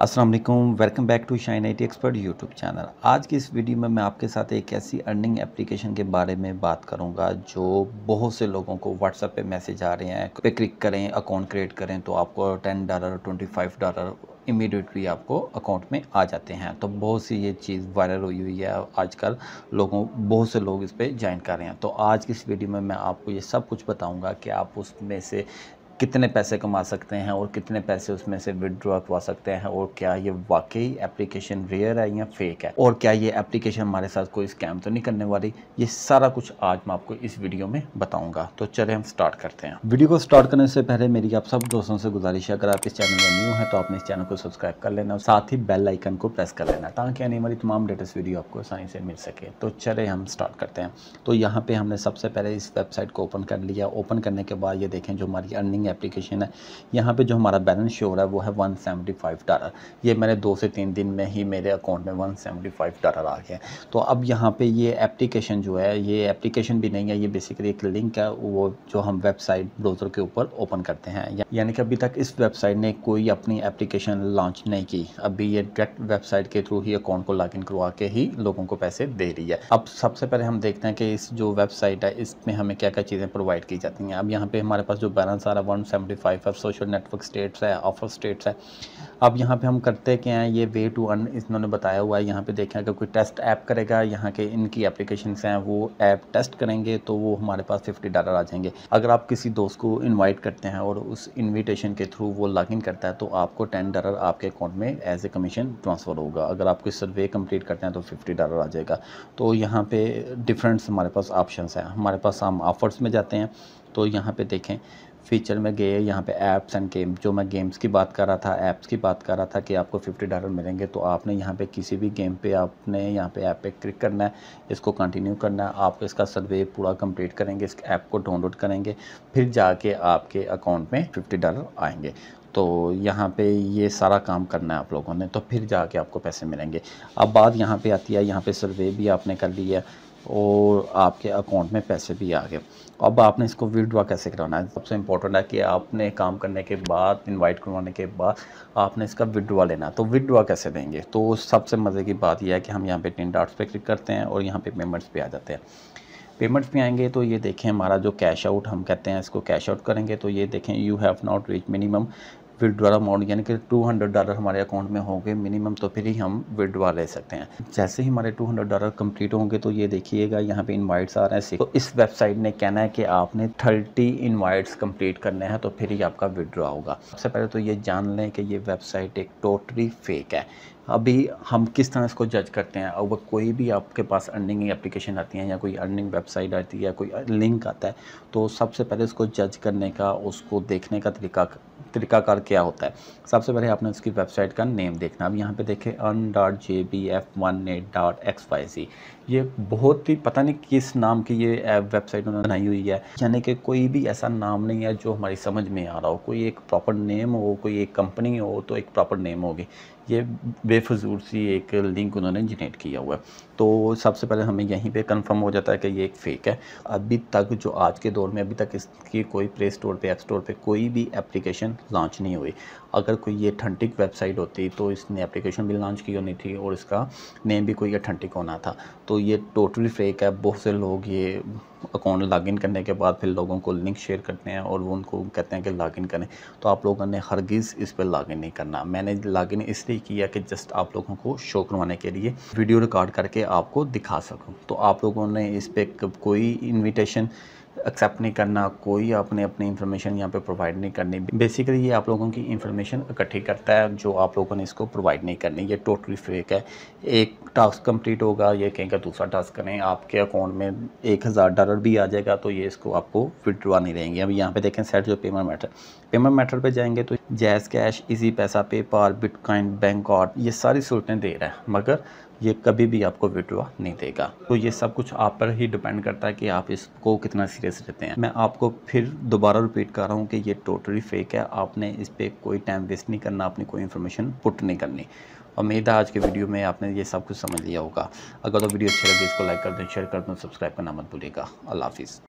Aslam welcome back to Shine I T expert YouTube channel आज की इस वीडियो में मैं आपके साथ एक ऐसी अर्निंग एप्लीकेशन के बारे में बात करूंगा जो बहुत से लोगों को व्हाट्सएप पे मैसेज आ रहे हैं पे क्लिक करें अकाउंट क्रिएट करें तो आपको ten dollar twenty five dollar immediately आपको अकाउंट में आ जाते हैं तो बहुत सी ये चीज़ वायरल हुई हुई है आजकल लोगों बहुत से लोग इस पर ज्वाइन कर रहे हैं तो आज की इस वीडियो में मैं आपको ये सब कुछ बताऊंगा कि आप उसमें से कितने पैसे कमा सकते हैं और कितने पैसे उसमें से विदड्रॉ करवा सकते हैं और क्या ये वाकई एप्लीकेशन रेयर है या फेक है और क्या ये एप्लीकेशन हमारे साथ कोई स्कैम तो नहीं करने वाली ये सारा कुछ आज मैं आपको इस वीडियो में बताऊंगा तो चले हम स्टार्ट करते हैं वीडियो को स्टार्ट करने से पहले मेरी आप सब दोस्तों से गुजारिश है अगर आप इस चैनल में न्यू है तो आपने इस चैनल को सब्सक्राइब कर लेना और साथ ही बेल आइकन को प्रेस कर लेना ताकि आने वाली तमाम लेटेस्ट वीडियो आपको आसानी से मिल सके तो चले हम स्टार्ट करते हैं तो यहाँ पे हमने सबसे पहले इस वेबसाइट को ओपन कर लिया ओपन करने के बाद ये देखें जो हमारी अर्निंग एप्लीकेशन है यहाँ पे जो हमारा बैलेंस शो हो रहा है वो है वन सेवेंटी फाइव डॉलर ये मैंने दो से तीन दिन में ही मेरे अकाउंट में वन सेवेंटी फाइव डॉलर आ गया तो अब यहाँ पे ये एप्लीकेशन जो है ये एप्लीकेशन भी नहीं है ये बेसिकली एक लिंक है वो जो हम वेबसाइट ब्राउज़र के ऊपर ओपन करते हैं यानी कि अभी तक इस वेबसाइट ने कोई अपनी एप्लीकेशन लॉन्च नहीं की अभी ये डायरेक्ट वेबसाइट के थ्रू ही अकाउंट को लॉगिन करवा के ही लोगों को पैसे दे रही है अब सबसे पहले हम देखते हैं कि इस जो वेबसाइट है इसमें हमें क्या क्या चीज़ें प्रोवाइड की जाती हैं अब यहाँ पे हमारे पास जो बैलेंस आ रहा है अराउंड सेवेंटी फाइव है सोशल नेटवर्क स्टेट्स है ऑफर स्टेट्स है अब यहाँ पे हम करते क्या हैं ये वे टू अन इन्होंने बताया हुआ है यहाँ पे देखें अगर कोई टेस्ट ऐप करेगा यहाँ के इनकी एप्लीकेशन हैं वो ऐप टेस्ट करेंगे तो वो हमारे पास फिफ्टी डॉलर आ जाएंगे अगर आप किसी दोस्त को इन्वाइट करते हैं और उस इन्विटेशन के थ्रू वो लॉगिन करता है तो आपको टेन डॉलर आपके अकाउंट में एज ए कमीशन ट्रांसफ़र होगा अगर आप कोई सर्वे कम्प्लीट करते हैं तो फिफ्टी डॉलर आ जाएगा तो यहाँ पे डिफरेंट्स हमारे पास ऑप्शन हैं हमारे पास हम ऑफर्स में जाते हैं तो यहाँ पे देखें फीचर में गए यहाँ पे ऐप्स एंड गेम जो मैं गेम्स की बात कर रहा था ऐप्स की बात कर रहा था कि आपको फिफ्टी डॉलर मिलेंगे तो आपने यहाँ पे किसी भी गेम पे आपने यहाँ पे ऐप पे क्लिक करना है इसको कंटिन्यू करना है आप इसका सर्वे पूरा कंप्लीट करेंगे इस ऐप को डाउनलोड करेंगे फिर जाके आपके अकाउंट में फिफ्टी डॉलर आएंगे तो यहाँ पे ये सारा काम करना है आप लोगों ने तो फिर जाके आपको पैसे मिलेंगे अब बात यहाँ पे आती है यहाँ पे सर्वे भी आपने कर लिया और आपके अकाउंट में पैसे भी आ गए अब आपने इसको विड्रा कैसे कराना है सबसे इम्पोर्टेंट है कि आपने काम करने के बाद इनवाइट करवाने के बाद आपने इसका विदड्रा लेना है तो विदड्रा कैसे देंगे तो सबसे मज़े की बात यह है कि हम यहाँ पे टिन डार्ट्स पे क्लिक करते हैं और यहाँ पे पेमेंट्स पे आ जाते हैं पेमेंट्स पे आएंगे तो ये देखें हमारा जो कैश आउट हम कहते हैं इसको कैश आउट करेंगे तो ये देखें you have not reach minimum withdrawal amount यानी कि 200 डॉलर हमारे अकाउंट में होंगे मिनिमम तो फिर ही हम विड्रॉ ले सकते हैं जैसे ही हमारे 200 डॉलर कंप्लीट होंगे तो ये देखिएगा यहाँ पे इनवाइट्स आ रहे हैं तो इस वेबसाइट ने कहना है कि आपने 30 इनवाइट्स कंप्लीट करने हैं तो फिर ही आपका विड्रॉ होगा सबसे पहले तो ये जान लें कि ये वेबसाइट एक टोटली फेक है अभी हम किस तरह इसको जज करते हैं अगर कोई भी आपके पास अर्निंग एप्लीकेशन आती है या कोई अर्निंग वेबसाइट आती है या कोई लिंक आता है तो सबसे पहले उसको जज करने का उसको देखने का तरीका तरीकाकार क्या होता है सबसे पहले आपने उसकी वेबसाइट का नेम देखना अब यहाँ पे देखें un dot J B F one eight dot X Y C ये बहुत ही पता नहीं किस नाम की ये ऐप वेबसाइट उन्होंने बनाई हुई है यानी कि कोई भी ऐसा नाम नहीं है जो हमारी समझ में आ रहा हो कोई एक प्रॉपर नेम हो कोई एक कंपनी हो तो एक प्रॉपर नेम होगी ये बेफजूल सी एक लिंक उन्होंने जनरेट किया हुआ है तो सबसे पहले हमें यहीं पे कंफर्म हो जाता है कि ये एक फ़ेक है अभी तक जो आज के दौर में अभी तक इसकी कोई प्ले स्टोर पर ऐप स्टोर पर कोई भी एप्लीकेशन लॉन्च नहीं हुई अगर कोई ये अथेंटिक वेबसाइट होती तो इसने एप्लीकेशन भी लॉन्च की होनी थी और इसका नेम भी कोई अथेंटिक होना था तो तो ये टोटली फेक है बहुत से लोग ये अकाउंट लॉग इन करने के बाद फिर लोगों को लिंक शेयर करते हैं और वो उनको कहते हैं कि लॉग इन करें तो आप लोगों ने हरगिज़ इस पर लॉगिन नहीं करना मैंने लॉगिन इसलिए किया कि जस्ट आप लोगों को शो करवाने के लिए वीडियो रिकॉर्ड करके आपको दिखा सकूँ तो आप लोगों ने इस पर कोई इन्विटेशन एक्सेप्ट नहीं करना कोई आपने अपनी इन्फॉर्मेशन यहाँ पे प्रोवाइड नहीं करनी बेसिकली ये आप लोगों की इन्फॉर्मेशन इकट्ठी करता है जो आप लोगों ने इसको प्रोवाइड नहीं करनी ये टोटली फेक है एक टास्क कंप्लीट होगा ये कहेंगे दूसरा टास्क करें आपके अकाउंट में एक हज़ार डॉलर भी आ जाएगा तो ये इसको आपको विड्रॉ नहीं रहेंगे अब यहाँ पर देखें सेट जो पेमेंट मैटर पेमेंट मैटर पर जाएंगे तो JazzCash Easypaisa PayPal bitcoin bank और ये सारी सूरतें दे रहा है मगर ये कभी भी आपको विड्रॉ नहीं देगा तो ये सब कुछ आप पर ही डिपेंड करता है कि आप इसको कितना सीरियस लेते हैं मैं आपको फिर दोबारा रिपीट कर रहा हूँ कि ये टोटली फेक है आपने इस पर कोई टाइम वेस्ट नहीं करना आपने कोई इन्फॉर्मेशन पुट नहीं करनी उम्मीद है आज के वीडियो में आपने ये सब कुछ समझ लिया होगा अगर तो वीडियो अच्छी लगे इसको लाइक कर दें शेयर कर दें सब्सक्राइब करना मत भूलिएगा अल्लाह हाफिज़